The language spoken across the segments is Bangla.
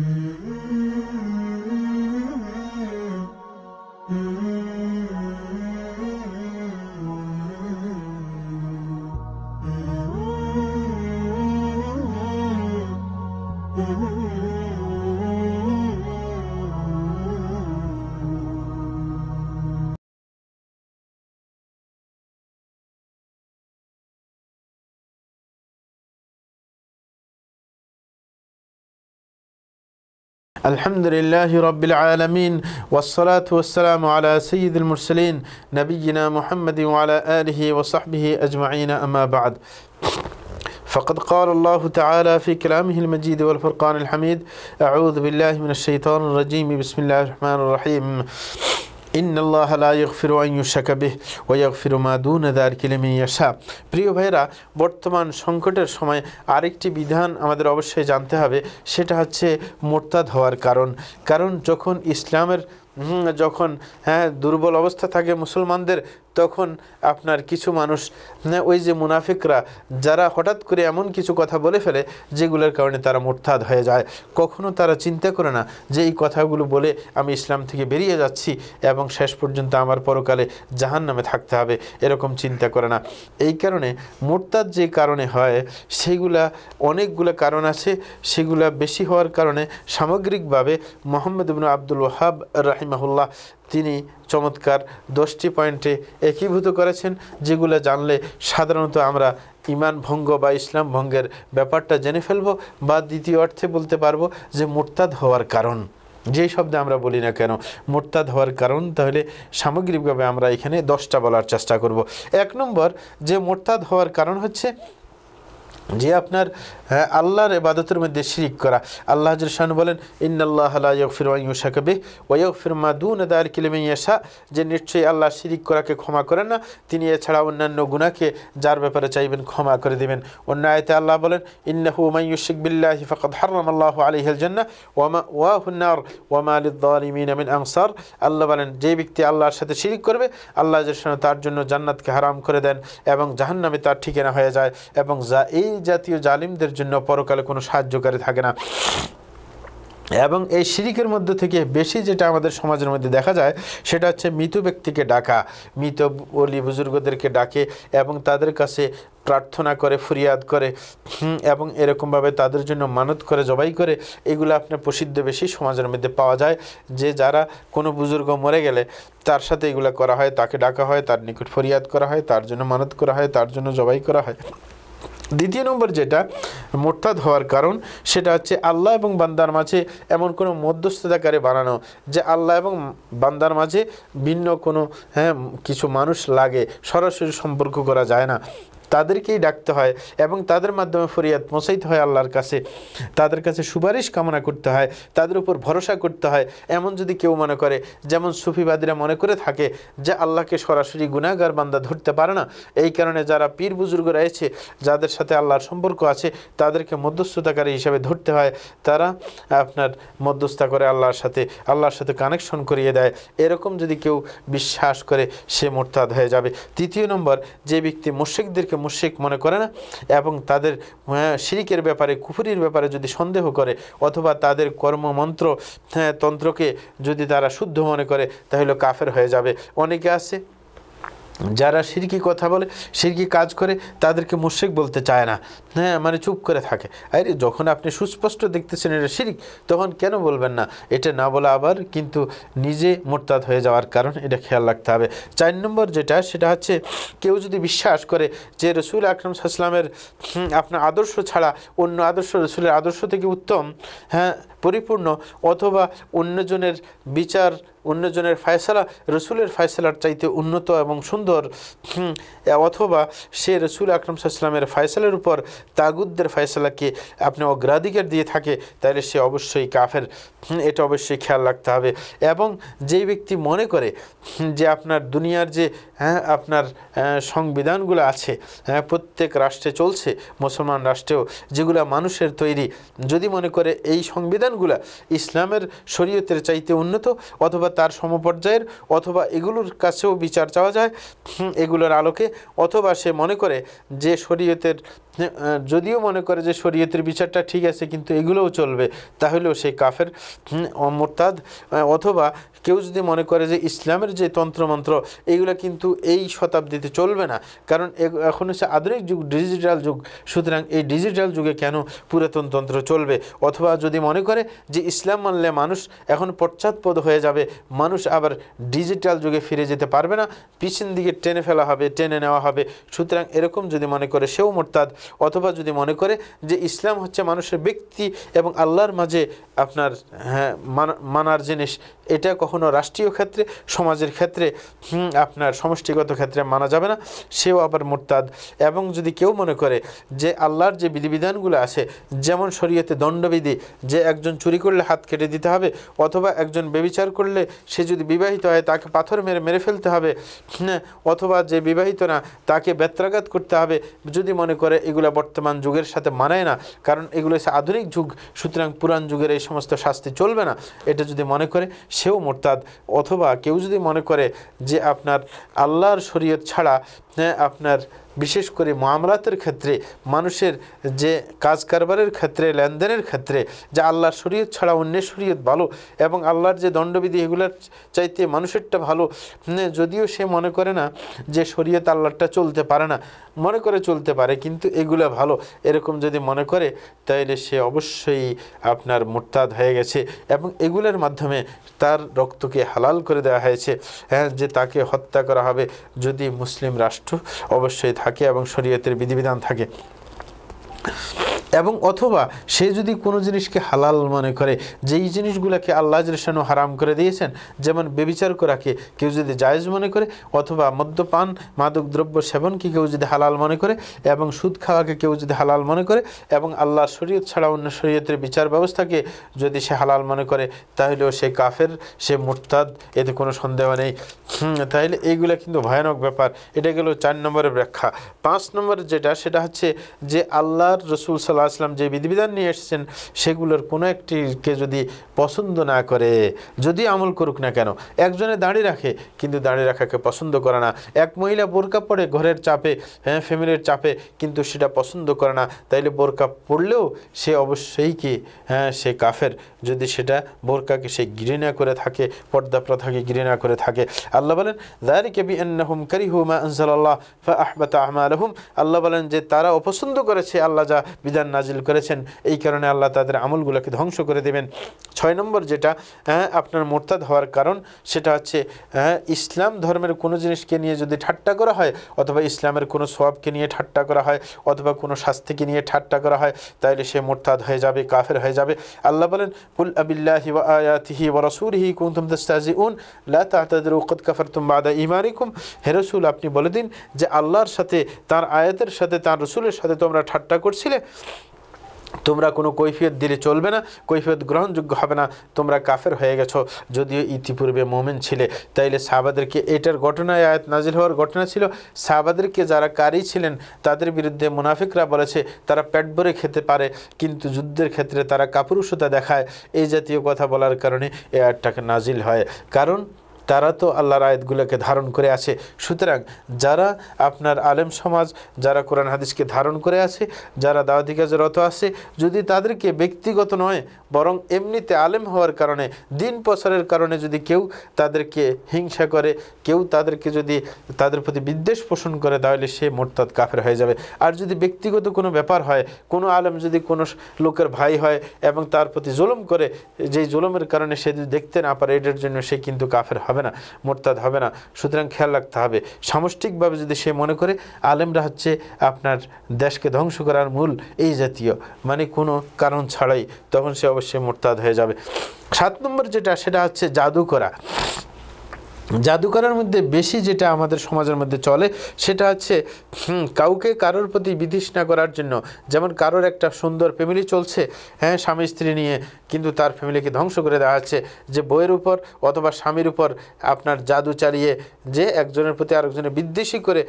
Mm-hmm. الحمد لله رب العالمين والصلاة والسلام على سيد المرسلين نبينا محمد وعلى آله وصحبه أجمعين أما بعد فقد قال الله تعالى في كلامه المجيد والفرقان الحميد أعوذ بالله من الشيطان الرجيم بسم الله الرحمن الرحيم প্রিয় ভাইরা বর্তমান সংকটের সময় আরেকটি বিধান আমাদের অবশ্যই জানতে হবে সেটা হচ্ছে মোরতাদ হওয়ার কারণ কারণ যখন ইসলামের যখন হ্যাঁ দুর্বল অবস্থা থাকে মুসলমানদের তখন আপনার কিছু মানুষ ওই যে মুনাফিকরা যারা হঠাৎ করে এমন কিছু কথা বলে ফেলে যেগুলোর কারণে তারা মোর্থাদ হয়ে যায় কখনো তারা চিন্তা করে না যে এই কথাগুলো বলে আমি ইসলাম থেকে বেরিয়ে যাচ্ছি এবং শেষ পর্যন্ত আমার পরকালে জাহান নামে থাকতে হবে এরকম চিন্তা করে না এই কারণে মোর্তাদ যে কারণে হয় সেইগুলা অনেকগুলো কারণ আছে সেগুলা বেশি হওয়ার কারণে সামগ্রিকভাবে মোহাম্মদ ইবনু আব্দুল ওয়াহাব রাহিমাহুল্লাহ তিনি চমৎকার দশটি পয়েন্টে একীভূত করেছেন যেগুলো জানলে সাধারণত আমরা ইমান ভঙ্গ বা ইসলাম ভঙ্গের ব্যাপারটা জেনে ফেলব বা দ্বিতীয় অর্থে বলতে পারবো যে মোরতাদ হওয়ার কারণ যেই শব্দে আমরা বলি না কেন মোরতাদ হওয়ার কারণ তাহলে সামগ্রিকভাবে আমরা এখানে দশটা বলার চেষ্টা করব এক নম্বর যে মোরতাদ হওয়ার কারণ হচ্ছে যে আপনার হ্যাঁ, আল্লাহর এবাদতের মধ্যে শিরিক করা আল্লাহ জরসান বলেন ইন্নআল্লাহ ইউসাকবে ওয়ফিরমা দুন দার কিলমিয়াশা যে নিশ্চয়ই আল্লাহ শিরিক করাকে ক্ষমা করেন না তিনি এছাড়া অন্যান্য গুণাকে যার ব্যাপারে চাইবেন ক্ষমা করে দেবেন অন্য আয়তে আল্লাহ বলেন ইন্নাহু মাইউশিক বিল্লাহি ফকত হরম আল্লাহ আলিহাল জান্না ওয়ামা ওয়াহুন্নার ওয়ামা আলিদ্দালিমিন আমিন আনসার আল্লাহ বলেন যে ব্যক্তি আল্লাহর সাথে শিরিক করবে আল্লাহ জরসান তার জন্য জান্নাতকে হারাম করে দেন এবং জাহান্নামে তার ঠিকানা হয়ে যায় এবং যা এই জাতীয় জালিমদের জন্য পরকালে কোনো সাহায্যকারী থাকে না এবং এই শিরিকের মধ্যে থেকে বেশি যেটা আমাদের সমাজের মধ্যে দেখা যায় সেটা হচ্ছে মৃত ব্যক্তিকে ডাকা মৃত অলি বুজুর্গদেরকে ডাকে এবং তাদের কাছে প্রার্থনা করে ফরিয়াদ করে এবং এরকমভাবে তাদের জন্য মানত করে জবাই করে এগুলো আপনার প্রসিদ্ধ বেশি সমাজের মধ্যে পাওয়া যায় যে যারা কোনো বুজুর্গ মরে গেলে তার সাথে এগুলো করা হয় তাকে ডাকা হয় তার নিকট ফরিয়াদ করা হয় তার জন্য মানত করা হয় তার জন্য জবাই করা হয় দ্বিতীয় নম্বর যেটা মোরতাদ হওয়ার কারণ সেটা হচ্ছে আল্লাহ এবং বান্দার মাঝে এমন কোনো মধ্যস্থতাকারে বানানো যে আল্লাহ এবং বান্দার মাঝে ভিন্ন কোনো হ্যাঁ কিছু মানুষ লাগে সরাসরি সম্পর্ক করা যায় না তাদেরকেই ডাকতে হয় এবং তাদের মাধ্যমে ফরিয়াদ পৌঁছাইতে হয় আল্লাহর কাছে তাদের কাছে সুপারিশ কামনা করতে হয় তাদের উপর ভরসা করতে হয় এমন যদি কেউ মনে করে যেমন সুফিবাদীরা মনে করে থাকে যে আল্লাহকে সরাসরি গুণাগার বান্দা ধরতে পারে না এই কারণে যারা পীর বুজুর্গ রয়েছে যাদের সাথে আল্লাহর সম্পর্ক আছে তাদেরকে মধ্যস্থতাকারী হিসাবে ধরতে হয় তারা আপনার মধ্যস্থা করে আল্লাহর সাথে আল্লাহর সাথে কানেকশন করিয়ে দেয় এরকম যদি কেউ বিশ্বাস করে সে মোরতাদ হয়ে যাবে তৃতীয় নম্বর যে ব্যক্তি মুর্শিকদেরকে মুশিক মনে করে না এবং তাদের হ্যাঁ, শিরিকের ব্যাপারে কুফুরির ব্যাপারে যদি সন্দেহ করে অথবা তাদের কর্মমন্ত্র হ্যাঁ, তন্ত্রকে যদি তারা শুদ্ধ মনে করে তাহলে কাফের হয়ে যাবে অনেকে আছে যারা সিরকি কথা বলে সিরকি কাজ করে তাদেরকে মুশ্রিক বলতে চায় না হ্যাঁ মানে চুপ করে থাকে আরে যখন আপনি সুস্পষ্ট দেখতেছেন এটা শিরিক তখন কেন বলবেন না এটা না বলা আবার কিন্তু নিজে মোরতাদ হয়ে যাওয়ার কারণ এটা খেয়াল রাখতে হবে চার নম্বর যেটা সেটা হচ্ছে কেউ যদি বিশ্বাস করে যে রসুল আকরম সাহসলামের আপনার আদর্শ ছাড়া অন্য আদর্শ রসুলের আদর্শ থেকে উত্তম হ্যাঁ পরিপূর্ণ অথবা অন্যজনের বিচার অন্যজনের ফায়সালা রসুলের ফায়সালার চাইতে উন্নত এবং সুন্দর অথবা সে রসুল আকরম সাল্লামের ফায়সালার উপর তাগুদদের ফায়সালাকে আপনি অগ্রাধিকার দিয়ে থাকে তাহলে সে অবশ্যই কাফের এটা অবশ্যই খেয়াল রাখতে হবে এবং যেই ব্যক্তি মনে করে যে আপনার দুনিয়ার যে হ্যাঁ আপনার সংবিধানগুলো আছে হ্যাঁ প্রত্যেক রাষ্ট্রে চলছে মুসলমান রাষ্ট্রেও যেগুলা মানুষের তৈরি যদি মনে করে এই সংবিধানগুলো ইসলামের শরীয়তের চাইতে উন্নত অথবা তার সমপর্যায়ের অথবা এগুলোর কাছেও বিচার চাওয়া যায় এগুলোর আলোকে অথবা সে মনে করে যে শরীয়তের যদিও মনে করে যে শরীয়তের বিচারটা ঠিক আছে কিন্তু এগুলোও চলবে তাহলেও সেই কাফের মোরতাদ অথবা কেউ যদি মনে করে যে ইসলামের যে তন্ত্রমন্ত্র এইগুলো কিন্তু এই শতাব্দীতে চলবে না কারণ এখন হচ্ছে আধুনিক যুগ ডিজিটাল যুগ সুতরাং এই ডিজিটাল যুগে কেন পুরাতন তন্ত্র চলবে অথবা যদি মনে করে যে ইসলাম মানলে মানুষ এখন পশ্চাৎপদ হয়ে যাবে মানুষ আবার ডিজিটাল যুগে ফিরে যেতে পারবে না পিছন দিকে টেনে ফেলা হবে টেনে নেওয়া হবে সুতরাং এরকম যদি মনে করে সেও মোরতাদ অথবা যদি মনে করে যে ইসলাম হচ্ছে মানুষের ব্যক্তি এবং আল্লাহর মাঝে আপনার হ্যাঁ মানার জিনিস এটা কখনো রাষ্ট্রীয় ক্ষেত্রে সমাজের ক্ষেত্রে আপনার সমষ্টিগত ক্ষেত্রে মানা যাবে না সেও আবার মোরতাদ এবং যদি কেউ মনে করে যে আল্লাহর যে বিধিবিধানগুলো আছে যেমন শরীয়তে দণ্ডবিধি যে একজন চুরি করলে হাত কেটে দিতে হবে অথবা একজন বেবিচার করলে সে যদি বিবাহিত হয় তাকে পাথর মেরে মেরে ফেলতে হবে অথবা যে বিবাহিত না তাকে ব্যত্রাঘাত করতে হবে যদি মনে করে এগুলো বর্তমান যুগের সাথে মানায় না কারণ এগুলো হচ্ছে আধুনিক যুগ সুতরাং পুরাণ যুগের এই সমস্ত শাস্তি চলবে না এটা যদি মনে করে সেও মোরতাদ অথবা কেউ যদি মনে করে যে আপনার আল্লাহর শরীয়ত ছাড়া হ্যাঁ, আপনার বিশেষ করে মামলাতের ক্ষেত্রে মানুষের যে কাজ কারবারের ক্ষেত্রে লেনদেনের ক্ষেত্রে যা আল্লাহর শরীয়ত ছাড়া অন্যের শরীয়ত ভালো এবং আল্লাহর যে দণ্ডবিধি এগুলার চাইতে মানুষেরটা ভালো যদিও সে মনে করে না যে শরীয়ত আল্লাহরটা চলতে পারে না মনে করে চলতে পারে কিন্তু এগুলো ভালো এরকম যদি মনে করে তাইলে সে অবশ্যই আপনার মোরতাদ হয়ে গেছে এবং এগুলোর মাধ্যমে তার রক্তকে হালাল করে দেওয়া হয়েছে হ্যাঁ যে তাকে হত্যা করা হবে যদি মুসলিম রাষ্ট্র অবশ্যই থাকে থাকে এবং শরীয়তের বিধিবিধান থাকে এবং অথবা সে যদি কোনো জিনিসকে হালাল মনে করে যেই জিনিসগুলোকে আল্লাহ জিনিসানু হারাম করে দিয়েছেন যেমন বেবিচার করাকে কেউ যদি জায়েজ মনে করে অথবা মদ্যপান মাদক দ্রব্য সেবনকে কেউ যদি হালাল মনে করে এবং সুদ খাওয়াকে কেউ যদি হালাল মনে করে এবং আল্লাহ শরীয়ত ছাড়া অন্য শরীয়তের বিচার ব্যবস্থাকে যদি সে হালাল মনে করে তাহলেও সে কাফের সে মোরতাদ এতে কোনো সন্দেহ নেই তাহলে এইগুলো কিন্তু ভয়ানক ব্যাপার এটা গেল চার নম্বরের ব্যাখ্যা পাঁচ নম্বর যেটা সেটা হচ্ছে যে আল্লাহর রসুল সাল্লাহ সাল্লাহ আসলাম যে বিধিবিধান নিয়ে এসেছেন সেগুলোর কোনো একটিকে যদি পছন্দ না করে যদি আমল করুক না কেন একজনে দাঁড়িয়ে রাখে কিন্তু দাঁড়িয়ে রাখাকে পছন্দ করে না এক মহিলা বোরকা পরে ঘরের চাপে হ্যাঁ ফ্যামিলির চাপে কিন্তু সেটা পছন্দ করে না তাইলে বোরকা পড়লেও সে অবশ্যই কি হ্যাঁ সে কাফের যদি সেটা বোরকাকে সে ঘৃণা করে থাকে পর্দা প্রথাকে ঘৃণা করে থাকে আল্লাহ বলেন দারিকে বি আন্নাহুম কারিহুমা আনসাল্লাহ ফা আহবাত আহমা আল্লাহ বলেন যে তারা অপছন্দ করেছে আল্লাহ যা বিধান নাজিল করেছেন এই কারণে আল্লাহ তাদের আমলগুলোকে ধ্বংস করে দেবেন ছয় নম্বর যেটা হ্যাঁ, আপনার মোরতাদ হওয়ার কারণ সেটা হচ্ছে হ্যাঁ, ইসলাম ধর্মের কোনো জিনিসকে নিয়ে যদি ঠাট্টা করা হয় অথবা ইসলামের কোনো সবকে নিয়ে ঠাট্টা করা হয় অথবা কোনো শাস্তিকে নিয়ে ঠাট্টা করা হয় তাহলে সে মোরতাদ হয়ে যাবে কাফের হয়ে যাবে আল্লাহ বলেন কুল আবিল্লাহি ওয়া আয়াতিহি ওয়া রাসূলিহি কুনতুম তাস্তাজিউন লা তা'তাদিরু ক্বাদ কাফারতুম বাদা ঈমানিকুম হে রাসূল আপনি বলে দিন যে আল্লাহর সাথে তার আয়াতের সাথে তার রসুলের সাথে তোমরা ঠাট্টা করছিলে তোমরা কোনো কৈফিয়ত দিলে চলবে না কৈফিয়ত গ্রহণযোগ্য হবে না তোমরা কাফের হয়ে গেছো যদিও ইতিপূর্বে মোমেন ছিলে তাইলে সাহাবাদেরকে এটার ঘটনায় আয়াত নাজিল হওয়ার ঘটনা ছিল সাহাবাদেরকে যারা কারি ছিলেন তাদের বিরুদ্ধে মুনাফিকরা বলেছে তারা পেট ভরে খেতে পারে কিন্তু যুদ্ধের ক্ষেত্রে তারা কাপুরুষতা দেখায় এই জাতীয় কথা বলার কারণে এ আয়াতটাকে নাজিল হয় কারণ তারা তো আল্লাহর আয়াতগুলোকে ধারণ করে আছে সুতরাং যারা আপনার আলেম সমাজ যারা কোরআন হাদিসকে ধারণ করে আছে যারা দাওয়াতি কাজে রত আছে যদি তাদেরকে ব্যক্তিগত নয় বরং এমনিতে আলেম হওয়ার কারণে দিন প্রচারের কারণে যদি কেউ তাদেরকে হিংসা করে কেউ তাদেরকে যদি তাদের প্রতি বিদ্বেষ পোষণ করে তাহলে সে মোরতাদ কাফের হয়ে যাবে আর যদি ব্যক্তিগত কোনো ব্যাপার হয় কোনো আলেম যদি কোনো লোকের ভাই হয় এবং তার প্রতি জুলুম করে যেই জুলুমের কারণে সে যদি দেখতে না পারে এটার জন্য সে কিন্তু কাফের হবে হবে না মোরতাদ হবে না সুতরাং খেয়াল রাখতে হবে সামষ্টিকভাবে যদি সে মনে করে আলেমরা হচ্ছে আপনার দেশকে ধ্বংস করার মূল এই জাতীয় মানে কোনো কারণ ছাড়াই তখন সে অবশ্যই মোরতাদ হয়ে যাবে সাত নম্বর যেটা সেটা হচ্ছে জাদু করা জাদুকরের মধ্যে বেশি যেটা আমাদের সমাজের মধ্যে চলে সেটা হচ্ছে কাউকে কারোর প্রতি বিধিষ্ণা করার জন্য যেমন কারোর একটা সুন্দর ফ্যামিলি চলছে হ্যাঁ স্বামী স্ত্রী নিয়ে কিন্তু তার ফ্যামিলিকে ধ্বংস করে দেওয়া হচ্ছে যে বইয়ের উপর অথবা স্বামীর উপর আপনার জাদু চালিয়ে যে একজনের প্রতি আরেকজনের বিদ্বেষী করে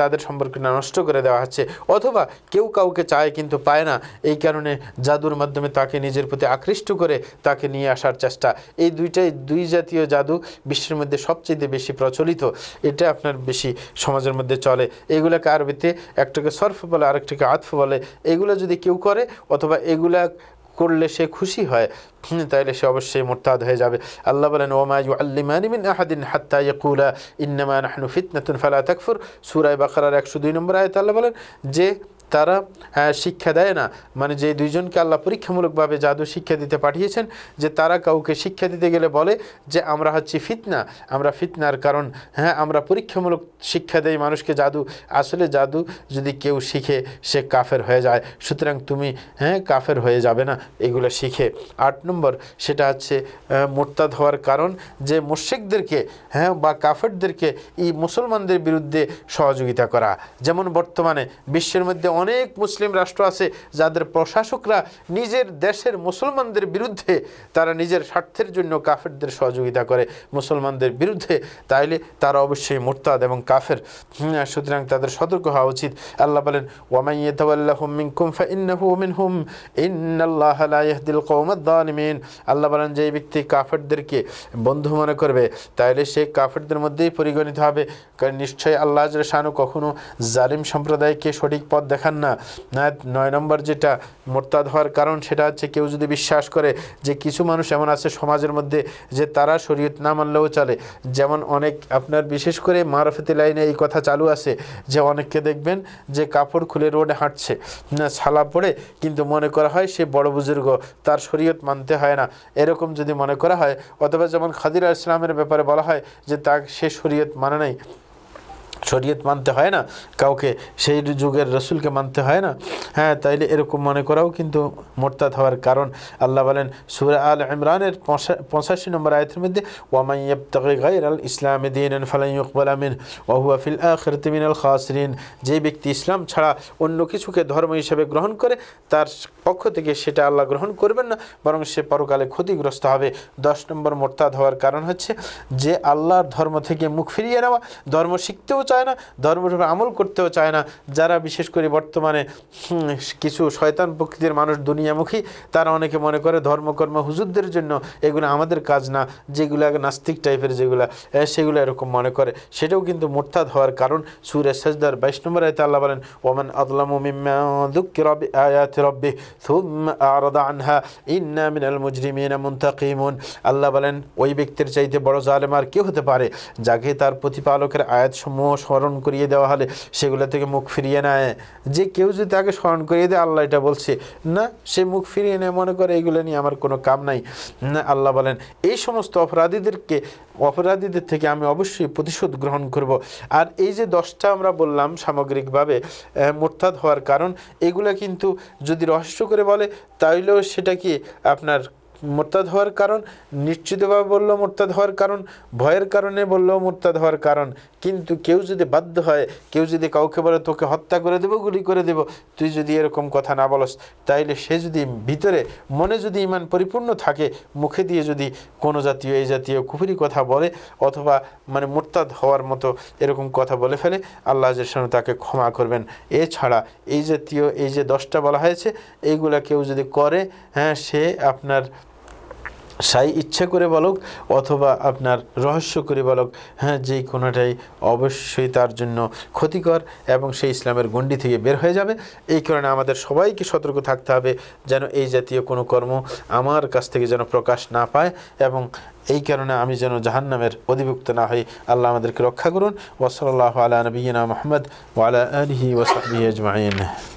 তাদের সম্পর্কটা নষ্ট করে দেওয়া হচ্ছে অথবা কেউ কাউকে চায় কিন্তু পায় না এই কারণে জাদুর মাধ্যমে তাকে নিজের প্রতি আকৃষ্ট করে তাকে নিয়ে আসার চেষ্টা এই দুইটাই দুই জাতীয় জাদু বিশ্বের মধ্যে সবচেয়ে বেশি প্রচলিত এটা আপনার বেশি সমাজের মধ্যে চলে এগুলাকে আরবিতে একটাকে সর্ফ বলে আরেকটাকে আতফ বলে এগুলো যদি কেউ করে অথবা এগুলা করলে সে খুশি হয় তাহলে সে অবশ্যই মোরতাদ হয়ে যাবে আল্লাহ বলেন ওমায়ু ইউ আহাদিন হাত্তা ইয়াকুলা ইন্নামা নাহনু ফিতনাতুন ফালা তাকফুর বাকরার একশো দুই নম্বর আয়াতে আল্লাহ বলেন যে তারা হ্যাঁ, শিক্ষা দেয় না মানে যে দুইজনকে আল্লাহ পরীক্ষামূলকভাবে জাদু শিক্ষা দিতে পাঠিয়েছেন যে তারা কাউকে শিক্ষা দিতে গেলে বলে যে আমরা হচ্ছি ফিতনা আমরা ফিতনার কারণ হ্যাঁ আমরা পরীক্ষামূলক শিক্ষা দেই মানুষকে জাদু আসলে জাদু যদি কেউ শিখে সে কাফের হয়ে যায় সুতরাং তুমি হ্যাঁ কাফের হয়ে যাবে না এগুলো শিখে আট নম্বর সেটা হচ্ছে মোরতাদ হওয়ার কারণ যে মুর্শিকদেরকে হ্যাঁ বা কাফেরদেরকে এই মুসলমানদের বিরুদ্ধে সহযোগিতা করা যেমন বর্তমানে বিশ্বের মধ্যে অনেক মুসলিম রাষ্ট্র আছে যাদের প্রশাসকরা নিজের দেশের মুসলমানদের বিরুদ্ধে তারা নিজের স্বার্থের জন্য কাফেরদের সহযোগিতা করে মুসলমানদের বিরুদ্ধে তাইলে তারা অবশ্যই মোরতাদ এবং কাফের সুতরাং তাদের সতর্ক হওয়া উচিত আল্লাহ বলেন আল্লাহ বলেন যে ব্যক্তি কাফেরদেরকে বন্ধু মনে করবে তাইলে সে কাফেরদের মধ্যেই পরিগণিত হবে কারণ নিশ্চয়ই আল্লাহ শানু কখনো জালিম সম্প্রদায়কে সঠিক পথ দেখা দেখান না নয় নম্বর যেটা মোরতাদ হওয়ার কারণ সেটা হচ্ছে কেউ যদি বিশ্বাস করে যে কিছু মানুষ এমন আছে সমাজের মধ্যে যে তারা শরীয়ত না মানলেও চলে যেমন অনেক আপনার বিশেষ করে মারফতি লাইনে এই কথা চালু আছে যে অনেককে দেখবেন যে কাপড় খুলে রোডে হাঁটছে না ছালা পড়ে কিন্তু মনে করা হয় সে বড় বুজুর্গ তার শরীয়ত মানতে হয় না এরকম যদি মনে করা হয় অথবা যেমন খাদির ইসলামের ব্যাপারে বলা হয় যে তা সে শরীয়ত মানে নাই শরীয়ত মানতে হয় না কাউকে সেই যুগের রসুলকে মানতে হয় না হ্যাঁ তাইলে এরকম মনে করাও কিন্তু মোরতাদ হওয়ার কারণ আল্লাহ বলেন সুরা আল ইমরানের পঁচাশি নম্বর আয়তের মধ্যে ওয়ামাইয়াব তকির আল ইসলাম দিন ফালাইকবাল আমিন ওহুয়া ফিল আখরতমিন আল খাসরিন যে ব্যক্তি ইসলাম ছাড়া অন্য কিছুকে ধর্ম হিসেবে গ্রহণ করে তার পক্ষ থেকে সেটা আল্লাহ গ্রহণ করবেন না বরং সে পরকালে ক্ষতিগ্রস্ত হবে দশ নম্বর মোরতাদ হওয়ার কারণ হচ্ছে যে আল্লাহর ধর্ম থেকে মুখ ফিরিয়ে নেওয়া ধর্ম শিখতেও চায় চায় না ধর্ম আমল করতেও চায় না যারা বিশেষ করে বর্তমানে কিছু শয়তান প্রকৃতির মানুষ দুনিয়ামুখী তারা অনেকে মনে করে ধর্মকর্ম হুজুরদের জন্য এগুলো আমাদের কাজ না যেগুলো নাস্তিক টাইপের যেগুলো সেগুলো এরকম মনে করে সেটাও কিন্তু মোরতাদ হওয়ার কারণ সুরে সজদার বাইশ নম্বর আয়তে আল্লাহ বলেন ওমান আদলামুমিমিন আল্লাহ বলেন ওই ব্যক্তির চাইতে বড় জালেম আর কে হতে পারে যাকে তার প্রতিপালকের আয়াতসমূহ স্মরণ করিয়ে দেওয়া হলে সেগুলো থেকে মুখ ফিরিয়ে নেয় যে কেউ যদি তাকে স্মরণ করিয়ে দেয় আল্লাহ এটা বলছে না সে মুখ ফিরিয়ে নেয় মনে করে এইগুলো নিয়ে আমার কোনো কাম নাই না আল্লাহ বলেন এই সমস্ত অপরাধীদেরকে অপরাধীদের থেকে আমি অবশ্যই প্রতিশোধ গ্রহণ করব আর এই যে দশটা আমরা বললাম সামগ্রিকভাবে মোরতাদ হওয়ার কারণ এগুলো কিন্তু যদি রহস্য করে বলে তাইলেও সেটা কি আপনার মোরতাদ হওয়ার কারণ নিশ্চিতভাবে বলল মোরতাদ হওয়ার কারণ ভয়ের কারণে বলল মোরতাদ হওয়ার কারণ কিন্তু কেউ যদি বাধ্য হয় কেউ যদি কাউকে বলে তোকে হত্যা করে দেবো গুলি করে দেব তুই যদি এরকম কথা না বলস তাইলে সে যদি ভিতরে মনে যদি ইমান পরিপূর্ণ থাকে মুখে দিয়ে যদি কোনো জাতীয় এই জাতীয় কুফুরি কথা বলে অথবা মানে মোরতাদ হওয়ার মতো এরকম কথা বলে ফেলে আল্লাহ সামনে তাকে ক্ষমা করবেন এছাড়া এই জাতীয় এই যে দশটা বলা হয়েছে এইগুলা কেউ যদি করে হ্যাঁ সে আপনার সাই ইচ্ছে করে বলুক অথবা আপনার রহস্য করে বলুক হ্যাঁ যেই কোনোটাই অবশ্যই তার জন্য ক্ষতিকর এবং সেই ইসলামের গণ্ডি থেকে বের হয়ে যাবে এই কারণে আমাদের সবাইকে সতর্ক থাকতে হবে যেন এই জাতীয় কোনো কর্ম আমার কাছ থেকে যেন প্রকাশ না পায় এবং এই কারণে আমি যেন জাহান্নামের অধিভুক্ত না হই আল্লাহ আমাদেরকে রক্ষা করুন ওসল আলা নবীনা মোহাম্মদ ওয়ালা আলহি ওসাহি আজমাইন